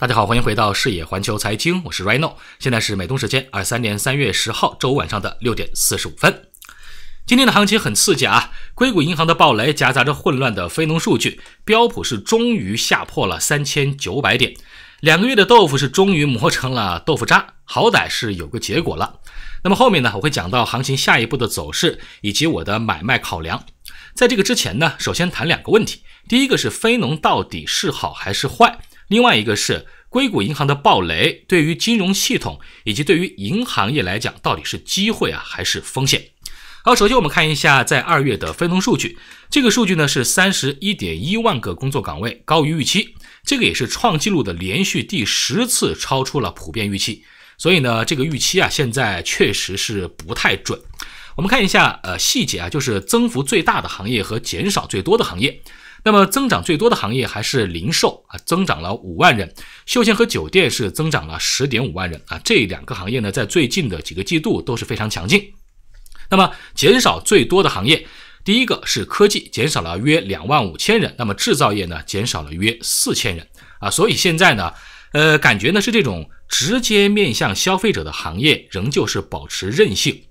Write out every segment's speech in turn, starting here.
大家好，欢迎回到视野环球财经，我是 Reno，现在是美东时间二三年三月十号周五晚上的六点四十五分。今天的行情很刺激啊，硅谷银行的暴雷夹杂着混乱的非农数据，标普是终于下破了三千九百点，两个月的豆腐是终于磨成了豆腐渣，好歹是有个结果了。那么后面呢，我会讲到行情下一步的走势以及我的买卖考量。在这个之前呢，首先谈两个问题，第一个是非农到底是好还是坏？另外一个是硅谷银行的暴雷，对于金融系统以及对于银行业来讲，到底是机会啊还是风险？好，首先我们看一下在二月的非农数据，这个数据呢是三十一点一万个工作岗位，高于预期，这个也是创纪录的连续第十次超出了普遍预期，所以呢，这个预期啊现在确实是不太准。我们看一下呃细节啊，就是增幅最大的行业和减少最多的行业。那么增长最多的行业还是零售啊，增长了五万人。休闲和酒店是增长了十点五万人啊，这两个行业呢，在最近的几个季度都是非常强劲。那么减少最多的行业，第一个是科技，减少了约两万五千人。那么制造业呢，减少了约四千人啊。所以现在呢，呃，感觉呢是这种直接面向消费者的行业，仍旧是保持韧性。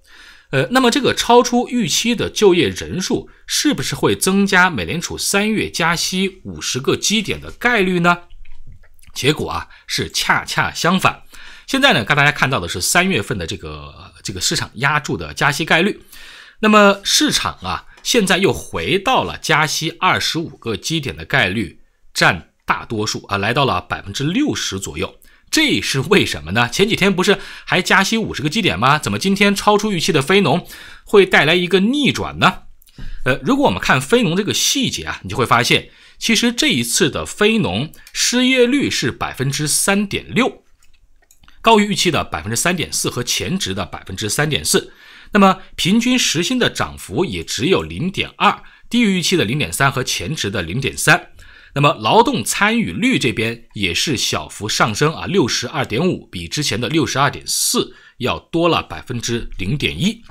呃，那么这个超出预期的就业人数，是不是会增加美联储三月加息五十个基点的概率呢？结果啊，是恰恰相反。现在呢，刚大家看到的是三月份的这个这个市场压住的加息概率，那么市场啊，现在又回到了加息二十五个基点的概率占大多数啊，来到了百分之六十左右。这是为什么呢？前几天不是还加息五十个基点吗？怎么今天超出预期的非农会带来一个逆转呢？呃，如果我们看非农这个细节啊，你就会发现，其实这一次的非农失业率是百分之三点六，高于预期的百分之三点四和前值的百分之三点四。那么平均时薪的涨幅也只有零点二，低于预期的零点三和前值的零点三。那么，劳动参与率这边也是小幅上升啊，六十二点五，比之前的六十二点四要多了百分之零点一。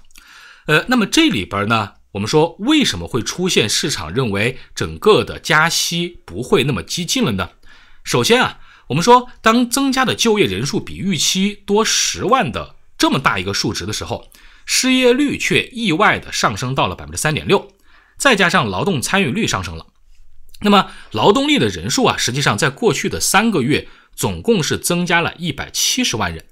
呃，那么这里边呢，我们说为什么会出现市场认为整个的加息不会那么激进了呢？首先啊，我们说当增加的就业人数比预期多十万的这么大一个数值的时候，失业率却意外的上升到了百分之三点六，再加上劳动参与率上升了。那么劳动力的人数啊，实际上在过去的三个月总共是增加了一百七十万人，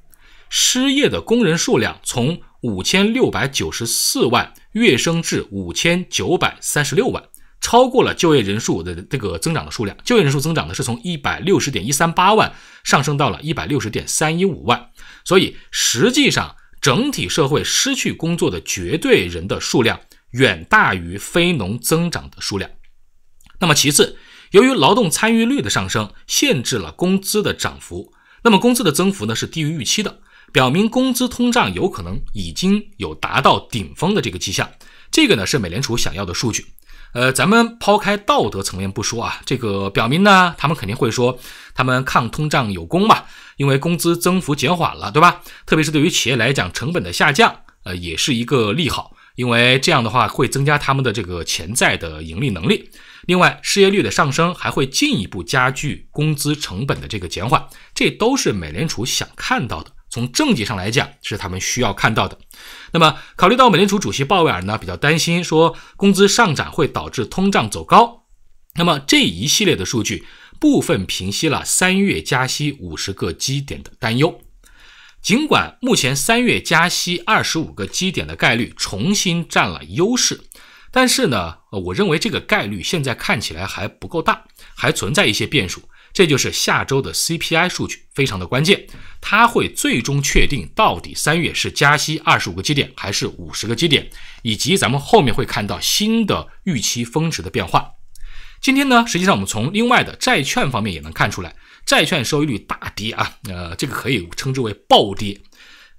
失业的工人数量从五千六百九十四万跃升至五千九百三十六万，超过了就业人数的这个增长的数量。就业人数增长呢，是从一百六十点一三八万上升到了一百六十点三一五万。所以，实际上整体社会失去工作的绝对人的数量远大于非农增长的数量。那么其次，由于劳动参与率的上升限制了工资的涨幅，那么工资的增幅呢是低于预期的，表明工资通胀有可能已经有达到顶峰的这个迹象。这个呢是美联储想要的数据。呃，咱们抛开道德层面不说啊，这个表明呢，他们肯定会说他们抗通胀有功嘛，因为工资增幅减缓了，对吧？特别是对于企业来讲，成本的下降，呃，也是一个利好，因为这样的话会增加他们的这个潜在的盈利能力。另外，失业率的上升还会进一步加剧工资成本的这个减缓，这都是美联储想看到的。从政绩上来讲，是他们需要看到的。那么，考虑到美联储主席鲍威尔呢比较担心说工资上涨会导致通胀走高，那么这一系列的数据部分平息了三月加息五十个基点的担忧。尽管目前三月加息二十五个基点的概率重新占了优势，但是呢。我认为这个概率现在看起来还不够大，还存在一些变数。这就是下周的 CPI 数据非常的关键，它会最终确定到底三月是加息二十五个基点还是五十个基点，以及咱们后面会看到新的预期峰值的变化。今天呢，实际上我们从另外的债券方面也能看出来，债券收益率大跌啊，呃，这个可以称之为暴跌。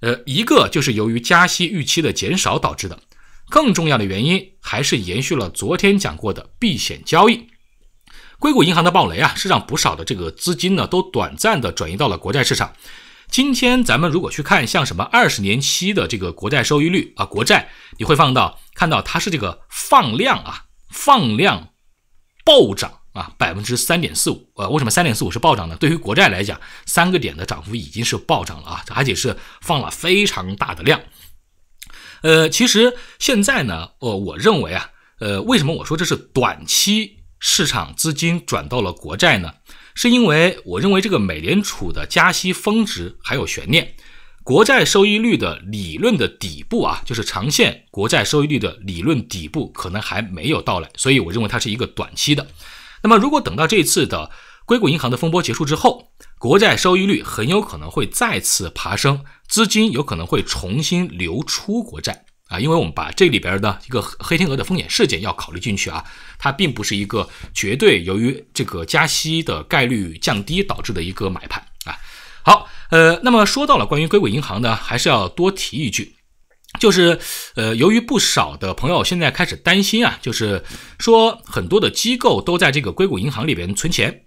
呃，一个就是由于加息预期的减少导致的。更重要的原因还是延续了昨天讲过的避险交易。硅谷银行的暴雷啊，是让不少的这个资金呢都短暂的转移到了国债市场。今天咱们如果去看，像什么二十年期的这个国债收益率啊，国债，你会放到看到它是这个放量啊，放量暴涨啊，百分之三点四五。呃，为什么三点四五是暴涨呢？对于国债来讲，三个点的涨幅已经是暴涨了啊，而且是放了非常大的量。呃，其实现在呢，呃，我认为啊，呃，为什么我说这是短期市场资金转到了国债呢？是因为我认为这个美联储的加息峰值还有悬念，国债收益率的理论的底部啊，就是长线国债收益率的理论底部可能还没有到来，所以我认为它是一个短期的。那么，如果等到这次的硅谷银行的风波结束之后，国债收益率很有可能会再次爬升，资金有可能会重新流出国债啊，因为我们把这里边的一个黑天鹅的风险事件要考虑进去啊，它并不是一个绝对由于这个加息的概率降低导致的一个买盘啊。好，呃，那么说到了关于硅谷银行呢，还是要多提一句，就是呃，由于不少的朋友现在开始担心啊，就是说很多的机构都在这个硅谷银行里边存钱。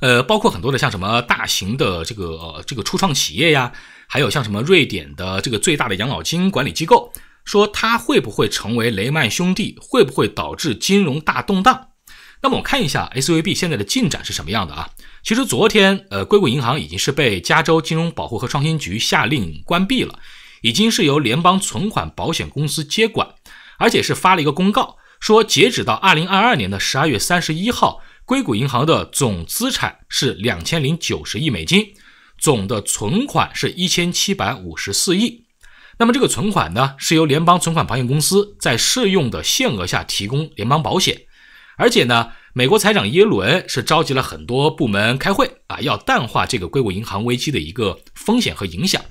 呃，包括很多的像什么大型的这个这个初创企业呀，还有像什么瑞典的这个最大的养老金管理机构，说它会不会成为雷曼兄弟，会不会导致金融大动荡？那么我看一下 SVB 现在的进展是什么样的啊？其实昨天，呃，硅谷银行已经是被加州金融保护和创新局下令关闭了，已经是由联邦存款保险公司接管，而且是发了一个公告，说截止到二零二二年的十二月三十一号。硅谷银行的总资产是两千零九十亿美金，总的存款是一千七百五十四亿。那么这个存款呢，是由联邦存款保险公司，在适用的限额下提供联邦保险。而且呢，美国财长耶伦是召集了很多部门开会啊，要淡化这个硅谷银行危机的一个风险和影响。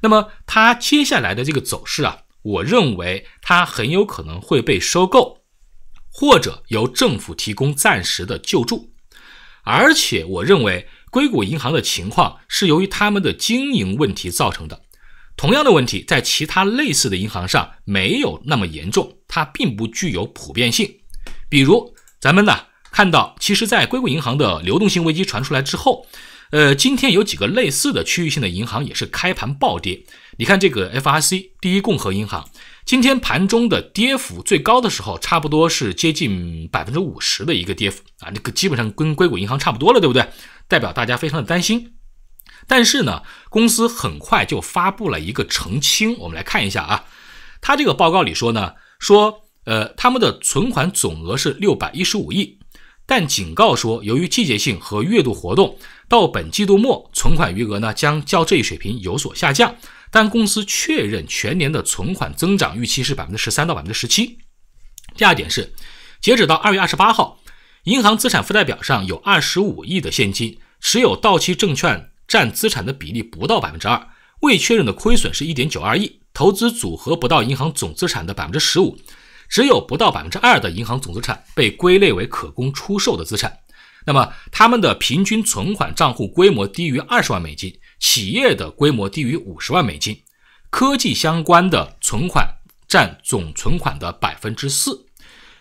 那么它接下来的这个走势啊，我认为它很有可能会被收购。或者由政府提供暂时的救助，而且我认为硅谷银行的情况是由于他们的经营问题造成的。同样的问题在其他类似的银行上没有那么严重，它并不具有普遍性。比如咱们呢看到，其实，在硅谷银行的流动性危机传出来之后，呃，今天有几个类似的区域性的银行也是开盘暴跌。你看这个 FRC 第一共和银行。今天盘中的跌幅最高的时候，差不多是接近百分之五十的一个跌幅啊，那个基本上跟硅谷银行差不多了，对不对？代表大家非常的担心。但是呢，公司很快就发布了一个澄清，我们来看一下啊。它这个报告里说呢，说呃他们的存款总额是六百一十五亿，但警告说，由于季节性和月度活动，到本季度末存款余额呢将较这一水平有所下降。但公司确认全年的存款增长预期是百分之十三到百分之十七。第二点是，截止到二月二十八号，银行资产负债表上有二十五亿的现金，持有到期证券占资产的比例不到百分之二，未确认的亏损是一点九二亿，投资组合不到银行总资产的百分之十五，只有不到百分之二的银行总资产被归类为可供出售的资产。那么，他们的平均存款账户规模低于二十万美金。企业的规模低于五十万美金，科技相关的存款占总存款的百分之四，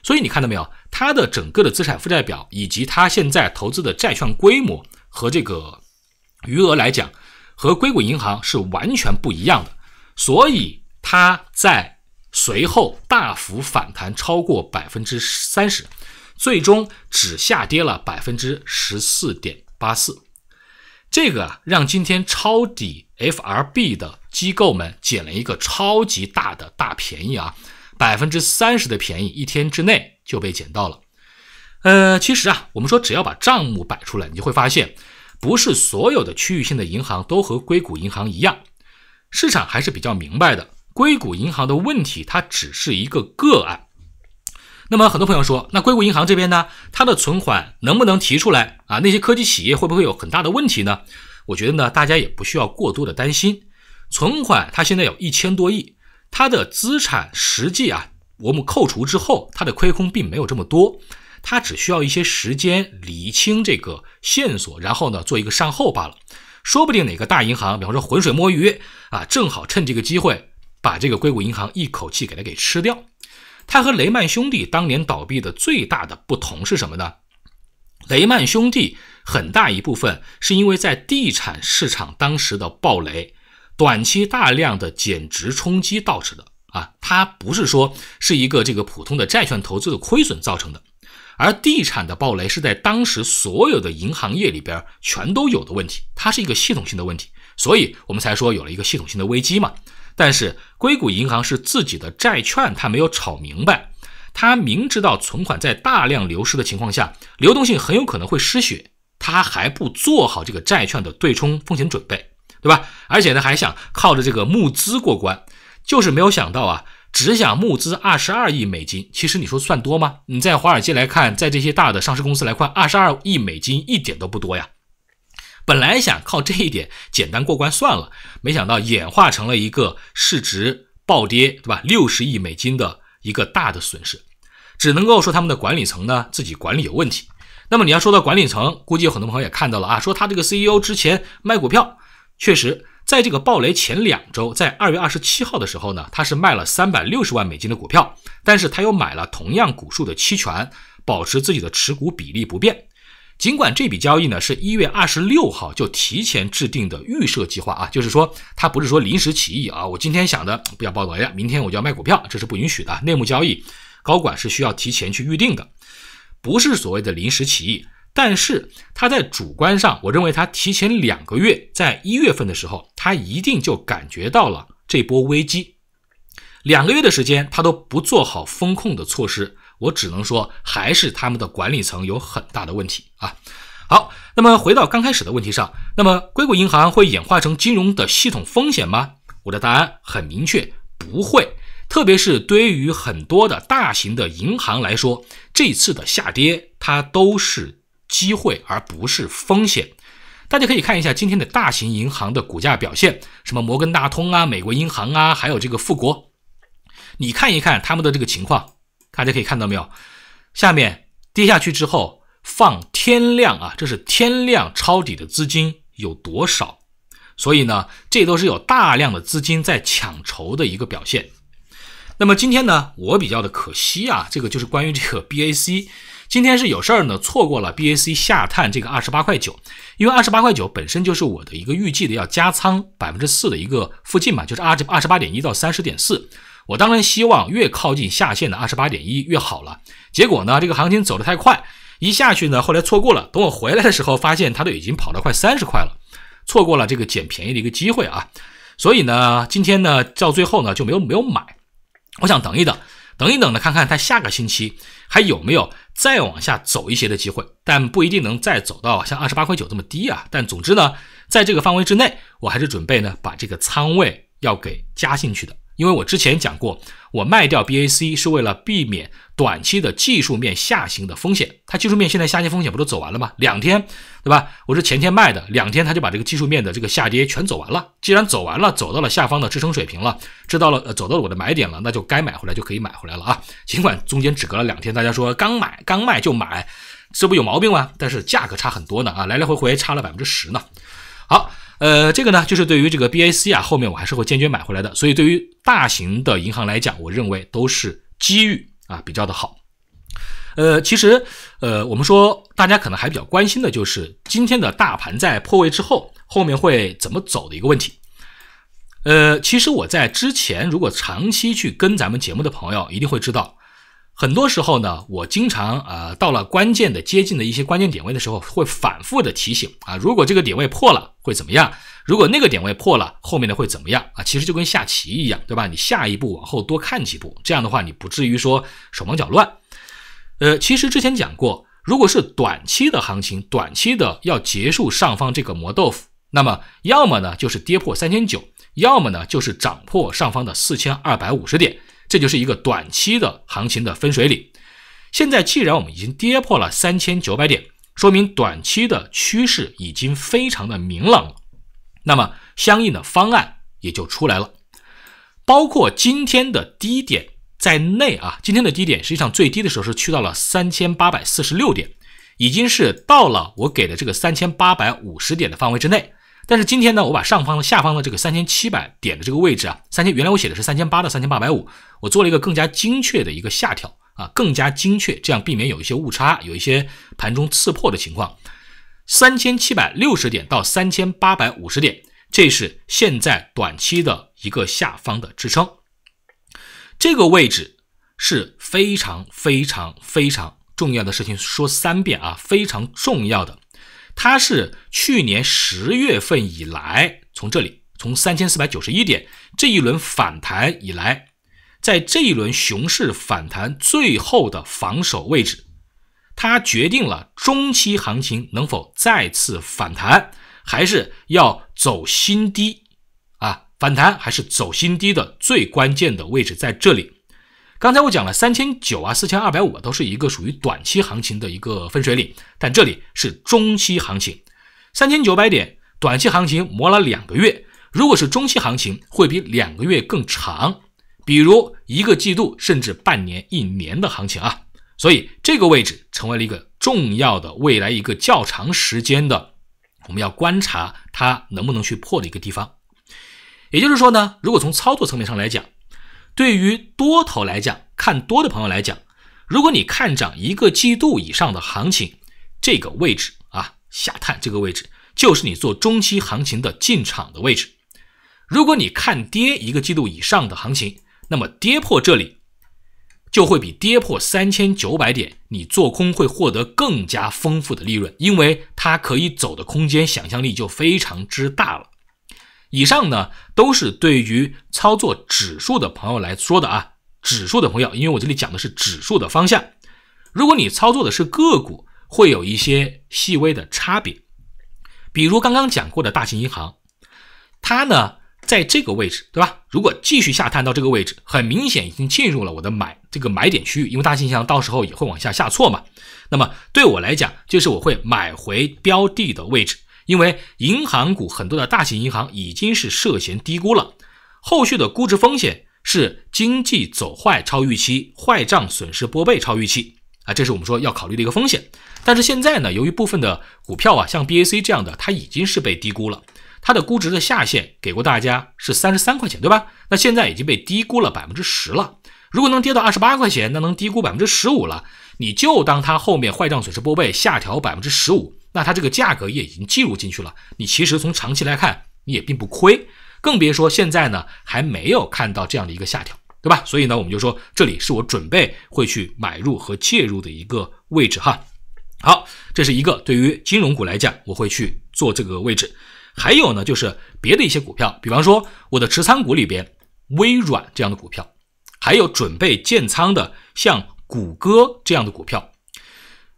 所以你看到没有，它的整个的资产负债表以及它现在投资的债券规模和这个余额来讲，和硅谷银行是完全不一样的，所以它在随后大幅反弹超过百分之三十，最终只下跌了百分之十四点八四。这个啊，让今天抄底 FRB 的机构们捡了一个超级大的大便宜啊，百分之三十的便宜，一天之内就被捡到了。呃，其实啊，我们说只要把账目摆出来，你就会发现，不是所有的区域性的银行都和硅谷银行一样，市场还是比较明白的。硅谷银行的问题，它只是一个个案。那么，很多朋友说，那硅谷银行这边呢，它的存款能不能提出来啊？那些科技企业会不会有很大的问题呢？我觉得呢，大家也不需要过多的担心。存款它现在有一千多亿，它的资产实际啊，我们扣除之后，它的亏空并没有这么多，它只需要一些时间理清这个线索，然后呢，做一个善后罢了。说不定哪个大银行，比方说浑水摸鱼啊，正好趁这个机会，把这个硅谷银行一口气给它给吃掉。它和雷曼兄弟当年倒闭的最大的不同是什么呢？雷曼兄弟很大一部分是因为在地产市场当时的暴雷，短期大量的减值冲击导致的啊，它不是说是一个这个普通的债券投资的亏损造成的，而地产的暴雷是在当时所有的银行业里边全都有的问题，它是一个系统性的问题，所以我们才说有了一个系统性的危机嘛。但是硅谷银行是自己的债券，他没有炒明白，他明知道存款在大量流失的情况下，流动性很有可能会失血，他还不做好这个债券的对冲风险准备，对吧？而且呢，还想靠着这个募资过关，就是没有想到啊，只想募资二十二亿美金，其实你说算多吗？你在华尔街来看，在这些大的上市公司来看，二十二亿美金一点都不多呀。本来想靠这一点简单过关算了，没想到演化成了一个市值暴跌，对吧？六十亿美金的一个大的损失，只能够说他们的管理层呢自己管理有问题。那么你要说到管理层，估计有很多朋友也看到了啊，说他这个 CEO 之前卖股票，确实在这个暴雷前两周，在二月二十七号的时候呢，他是卖了三百六十万美金的股票，但是他又买了同样股数的期权，保持自己的持股比例不变。尽管这笔交易呢是一月二十六号就提前制定的预设计划啊，就是说他不是说临时起意啊，我今天想的不要报道哎呀，明天我就要卖股票，这是不允许的内幕交易，高管是需要提前去预定的，不是所谓的临时起意。但是他在主观上，我认为他提前两个月，在一月份的时候，他一定就感觉到了这波危机，两个月的时间他都不做好风控的措施。我只能说，还是他们的管理层有很大的问题啊。好，那么回到刚开始的问题上，那么硅谷银行会演化成金融的系统风险吗？我的答案很明确，不会。特别是对于很多的大型的银行来说，这次的下跌它都是机会而不是风险。大家可以看一下今天的大型银行的股价表现，什么摩根大通啊、美国银行啊，还有这个富国，你看一看他们的这个情况。大家可以看到没有？下面跌下去之后放天量啊，这是天量抄底的资金有多少？所以呢，这都是有大量的资金在抢筹的一个表现。那么今天呢，我比较的可惜啊，这个就是关于这个 BAC，今天是有事儿呢，错过了 BAC 下探这个二十八块九，因为二十八块九本身就是我的一个预计的要加仓百分之四的一个附近嘛，就是二二十八点一到三十点四。我当然希望越靠近下限的二十八点一越好了。结果呢，这个行情走得太快，一下去呢，后来错过了。等我回来的时候，发现它都已经跑到快三十块了，错过了这个捡便宜的一个机会啊。所以呢，今天呢，到最后呢，就没有没有买。我想等一等，等一等呢，看看它下个星期还有没有再往下走一些的机会，但不一定能再走到像二十八块九这么低啊。但总之呢，在这个范围之内，我还是准备呢把这个仓位要给加进去的。因为我之前讲过，我卖掉 BAC 是为了避免短期的技术面下行的风险。它技术面现在下行风险不都走完了吗？两天，对吧？我是前天卖的，两天它就把这个技术面的这个下跌全走完了。既然走完了，走到了下方的支撑水平了，知道了，呃，走到了我的买点了，那就该买回来就可以买回来了啊。尽管中间只隔了两天，大家说刚买刚卖就买，这不有毛病吗？但是价格差很多呢啊，来来回回差了百分之十呢。好。呃，这个呢，就是对于这个 BAC 啊，后面我还是会坚决买回来的。所以，对于大型的银行来讲，我认为都是机遇啊，比较的好。呃，其实，呃，我们说大家可能还比较关心的就是今天的大盘在破位之后，后面会怎么走的一个问题。呃，其实我在之前，如果长期去跟咱们节目的朋友，一定会知道。很多时候呢，我经常啊，到了关键的接近的一些关键点位的时候，会反复的提醒啊，如果这个点位破了会怎么样？如果那个点位破了，后面的会怎么样？啊，其实就跟下棋一样，对吧？你下一步往后多看几步，这样的话你不至于说手忙脚乱。呃，其实之前讲过，如果是短期的行情，短期的要结束上方这个磨豆腐，那么要么呢就是跌破三千九，要么呢就是涨破上方的四千二百五十点。这就是一个短期的行情的分水岭。现在既然我们已经跌破了三千九百点，说明短期的趋势已经非常的明朗了，那么相应的方案也就出来了，包括今天的低点在内啊。今天的低点实际上最低的时候是去到了三千八百四十六点，已经是到了我给的这个三千八百五十点的范围之内。但是今天呢，我把上方的、下方的这个三千七百点的这个位置啊，三千原来我写的是三千八到三千八百五。我做了一个更加精确的一个下调啊，更加精确，这样避免有一些误差，有一些盘中刺破的情况。三千七百六十点到三千八百五十点，这是现在短期的一个下方的支撑，这个位置是非常非常非常重要的事情，说三遍啊，非常重要的，它是去年十月份以来，从这里从三千四百九十一点这一轮反弹以来。在这一轮熊市反弹最后的防守位置，它决定了中期行情能否再次反弹，还是要走新低啊？反弹还是走新低的最关键的位置在这里。刚才我讲了三千九啊，四千二百五都是一个属于短期行情的一个分水岭，但这里是中期行情。三千九百点，短期行情磨了两个月，如果是中期行情，会比两个月更长。比如一个季度甚至半年、一年的行情啊，所以这个位置成为了一个重要的未来一个较长时间的，我们要观察它能不能去破的一个地方。也就是说呢，如果从操作层面上来讲，对于多头来讲、看多的朋友来讲，如果你看涨一个季度以上的行情，这个位置啊下探这个位置就是你做中期行情的进场的位置；如果你看跌一个季度以上的行情，那么跌破这里，就会比跌破三千九百点，你做空会获得更加丰富的利润，因为它可以走的空间想象力就非常之大了。以上呢都是对于操作指数的朋友来说的啊，指数的朋友，因为我这里讲的是指数的方向，如果你操作的是个股，会有一些细微的差别，比如刚刚讲过的大型银行，它呢。在这个位置，对吧？如果继续下探到这个位置，很明显已经进入了我的买这个买点区域，因为大型银行到时候也会往下下挫嘛。那么对我来讲，就是我会买回标的的位置，因为银行股很多的大型银行已经是涉嫌低估了，后续的估值风险是经济走坏超预期，坏账损失拨备超预期啊，这是我们说要考虑的一个风险。但是现在呢，由于部分的股票啊，像 BAC 这样的，它已经是被低估了。它的估值的下限给过大家是三十三块钱，对吧？那现在已经被低估了百分之十了。如果能跌到二十八块钱，那能低估百分之十五了。你就当它后面坏账损失拨备下调百分之十五，那它这个价格也已经计入进去了。你其实从长期来看，你也并不亏，更别说现在呢还没有看到这样的一个下调，对吧？所以呢，我们就说这里是我准备会去买入和介入的一个位置哈。好，这是一个对于金融股来讲，我会去做这个位置。还有呢，就是别的一些股票，比方说我的持仓股里边，微软这样的股票，还有准备建仓的像谷歌这样的股票。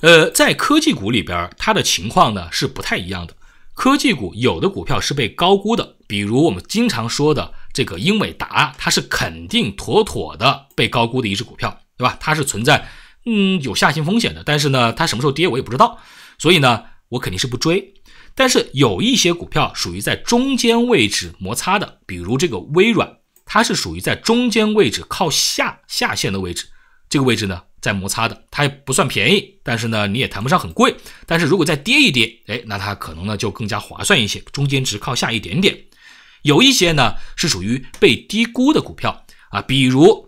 呃，在科技股里边，它的情况呢是不太一样的。科技股有的股票是被高估的，比如我们经常说的这个英伟达，它是肯定妥妥的被高估的一只股票，对吧？它是存在嗯有下行风险的，但是呢，它什么时候跌我也不知道，所以呢，我肯定是不追。但是有一些股票属于在中间位置摩擦的，比如这个微软，它是属于在中间位置靠下下线的位置，这个位置呢在摩擦的，它也不算便宜，但是呢你也谈不上很贵，但是如果再跌一跌，哎，那它可能呢就更加划算一些，中间值靠下一点点。有一些呢是属于被低估的股票啊，比如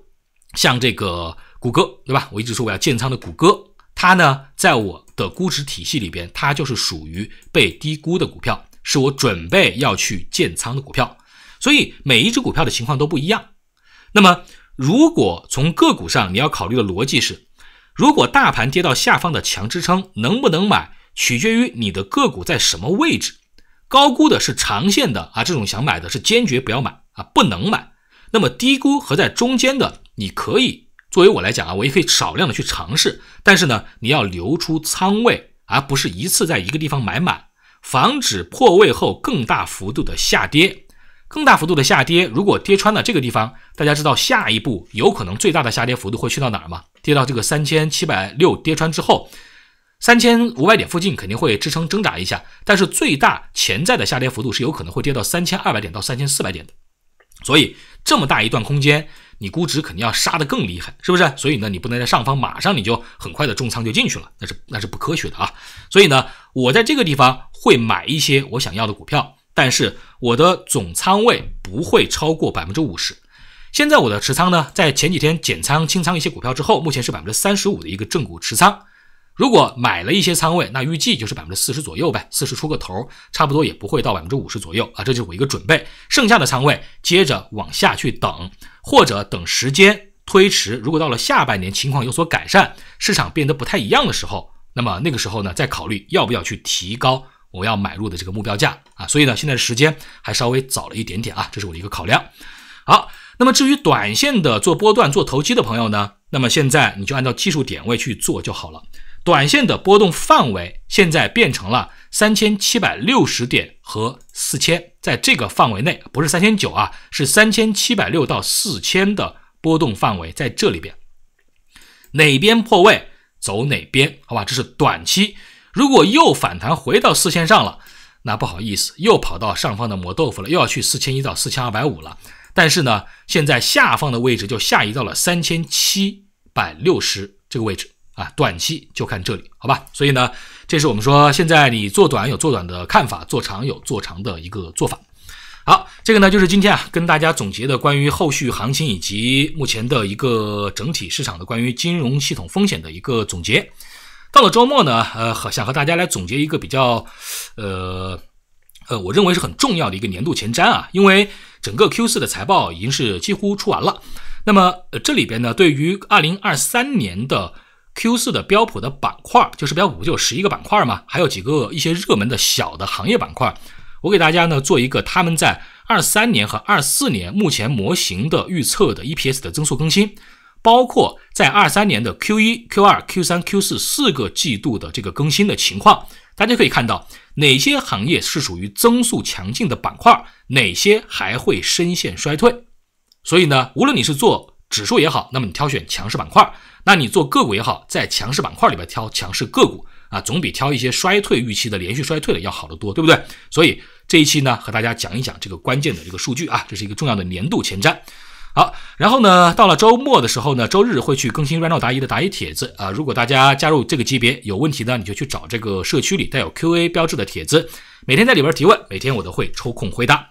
像这个谷歌，对吧？我一直说我要建仓的谷歌，它呢在我。的估值体系里边，它就是属于被低估的股票，是我准备要去建仓的股票。所以每一只股票的情况都不一样。那么，如果从个股上你要考虑的逻辑是，如果大盘跌到下方的强支撑，能不能买，取决于你的个股在什么位置。高估的是长线的啊，这种想买的，是坚决不要买啊，不能买。那么低估和在中间的，你可以。作为我来讲啊，我也可以少量的去尝试，但是呢，你要留出仓位，而不是一次在一个地方买满，防止破位后更大幅度的下跌。更大幅度的下跌，如果跌穿了这个地方，大家知道下一步有可能最大的下跌幅度会去到哪儿吗？跌到这个三千七百六跌穿之后，三千五百点附近肯定会支撑挣扎一下，但是最大潜在的下跌幅度是有可能会跌到三千二百点到三千四百点的，所以这么大一段空间。你估值肯定要杀得更厉害，是不是？所以呢，你不能在上方马上你就很快的重仓就进去了，那是那是不科学的啊。所以呢，我在这个地方会买一些我想要的股票，但是我的总仓位不会超过百分之五十。现在我的持仓呢，在前几天减仓清仓一些股票之后，目前是百分之三十五的一个正股持仓。如果买了一些仓位，那预计就是百分之四十左右呗，四十出个头，差不多也不会到百分之五十左右啊。这就是我一个准备，剩下的仓位接着往下去等。或者等时间推迟，如果到了下半年情况有所改善，市场变得不太一样的时候，那么那个时候呢，再考虑要不要去提高我要买入的这个目标价啊。所以呢，现在时间还稍微早了一点点啊，这是我的一个考量。好，那么至于短线的做波段做投机的朋友呢，那么现在你就按照技术点位去做就好了。短线的波动范围现在变成了。三千七百六十点和四千，在这个范围内，不是三千九啊，是三千七百六到四千的波动范围在这里边，哪边破位走哪边，好吧，这是短期。如果又反弹回到四千上了，那不好意思，又跑到上方的磨豆腐了，又要去四千一到四千二百五了。但是呢，现在下方的位置就下移到了三千七百六十这个位置啊，短期就看这里，好吧，所以呢。这是我们说现在你做短有做短的看法，做长有做长的一个做法。好，这个呢就是今天啊跟大家总结的关于后续行情以及目前的一个整体市场的关于金融系统风险的一个总结。到了周末呢，呃，想和大家来总结一个比较，呃呃，我认为是很重要的一个年度前瞻啊，因为整个 Q 四的财报已经是几乎出完了。那么这里边呢，对于二零二三年的 Q 四的标普的板块，就是标普就只有十一个板块嘛，还有几个一些热门的小的行业板块。我给大家呢做一个他们在二三年和二四年目前模型的预测的 EPS 的增速更新，包括在二三年的 Q 一、Q 二、Q 三、Q 四四个季度的这个更新的情况。大家可以看到哪些行业是属于增速强劲的板块，哪些还会深陷衰退。所以呢，无论你是做指数也好，那么你挑选强势板块。那你做个股也好，在强势板块里边挑强势个股啊，总比挑一些衰退预期的、连续衰退的要好得多，对不对？所以这一期呢，和大家讲一讲这个关键的这个数据啊，这是一个重要的年度前瞻。好，然后呢，到了周末的时候呢，周日会去更新《r e n o 答疑》的答疑帖子啊。如果大家加入这个级别有问题呢，你就去找这个社区里带有 QA 标志的帖子，每天在里边提问，每天我都会抽空回答。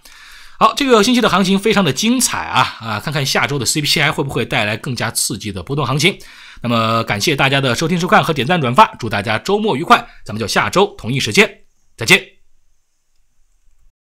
好，这个星期的行情非常的精彩啊啊！看看下周的 CPI 会不会带来更加刺激的波动行情？那么，感谢大家的收听、收看和点赞、转发，祝大家周末愉快！咱们就下周同一时间再见。